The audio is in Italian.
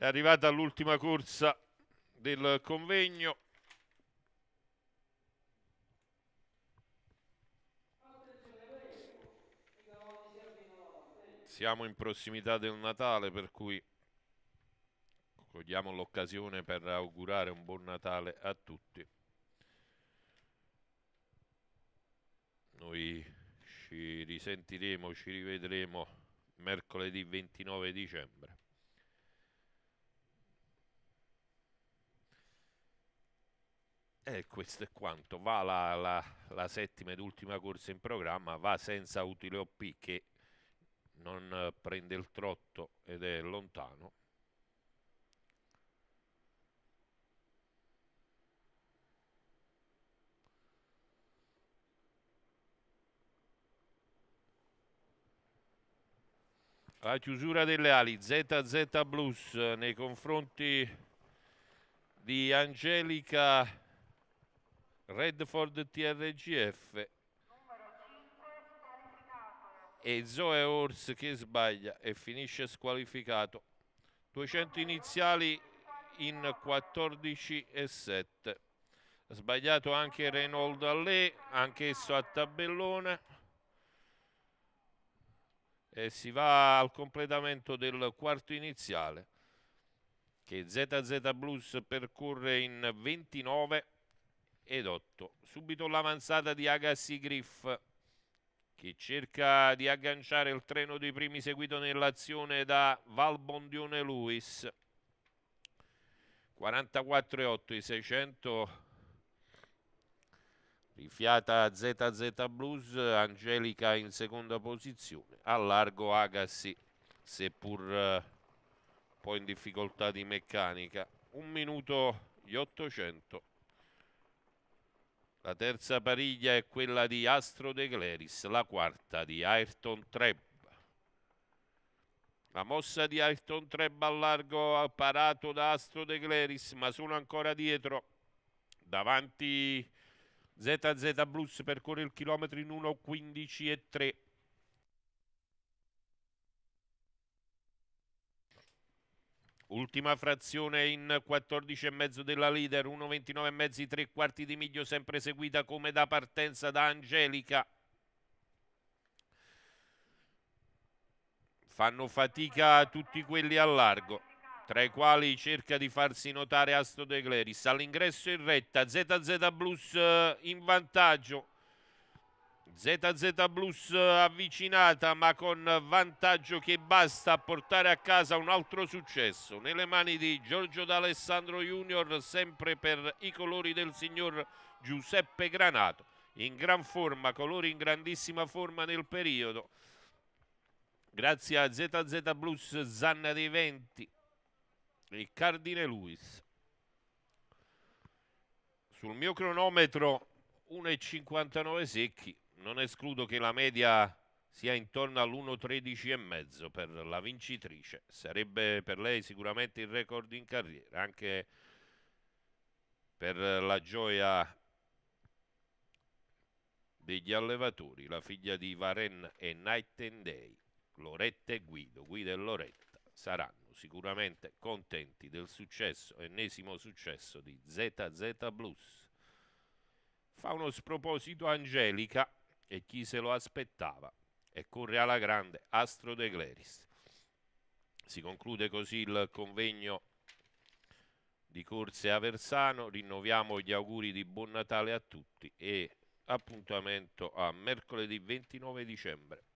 è arrivata all'ultima corsa del convegno. Siamo in prossimità del Natale, per cui cogliamo l'occasione per augurare un buon Natale a tutti. Noi ci risentiremo, ci rivedremo mercoledì 29 dicembre. E eh, questo è quanto. Va la, la, la, settima ed ultima corsa in programma, va senza utile OP che non eh, prende il trotto ed è lontano. La chiusura delle ali ZZ Blues nei confronti di Angelica Redford TRGF e Zoe Ors che sbaglia e finisce squalificato 200 iniziali in 14 e 7 sbagliato anche Reynoldo Allé anch'esso a tabellone e si va al completamento del quarto iniziale che ZZ Blues percorre in 29 ed 8. Subito l'avanzata di Agassi Griff che cerca di agganciare il treno dei primi seguito nell'azione da Valbondione Luis. 44,8 i 600 rifiata ZZ Blues, Angelica in seconda posizione, a largo Agassi, seppur un eh, po' in difficoltà di meccanica. Un minuto gli 800. La terza pariglia è quella di Astro De Cleris, la quarta di Ayrton Treb. La mossa di Ayrton Treb a largo parato da Astro De Cleris, ma sono ancora dietro. Davanti ZZ Blues percorre il chilometro in 1.15 e 3. Ultima frazione in 14,5 della leader, 1,29,5 tre quarti di miglio, sempre seguita come da partenza da Angelica. Fanno fatica tutti quelli a largo, tra i quali cerca di farsi notare Astro De Cleris. All'ingresso in retta, ZZ Blues eh, in vantaggio. ZZ Blues eh, avvicinata ma con vantaggio che basta a portare a casa un altro successo nelle mani di Giorgio D'Alessandro Junior sempre per i colori del signor Giuseppe Granato in gran forma, colori in grandissima forma nel periodo grazie a ZZ Blues Zanna dei Venti e Cardine Luis sul mio cronometro 1,59 secchi non escludo che la media sia intorno all'1,13,5 per la vincitrice. Sarebbe per lei sicuramente il record in carriera, anche per la gioia degli allevatori, la figlia di Varen e Night and Day, Loretta e Guido, Guido e Loretta, saranno sicuramente contenti del successo, ennesimo successo di ZZ Blues. Fa uno sproposito Angelica e chi se lo aspettava e corre alla grande Astro De Gleris. Si conclude così il convegno di corse a Versano, rinnoviamo gli auguri di buon Natale a tutti e appuntamento a mercoledì 29 dicembre.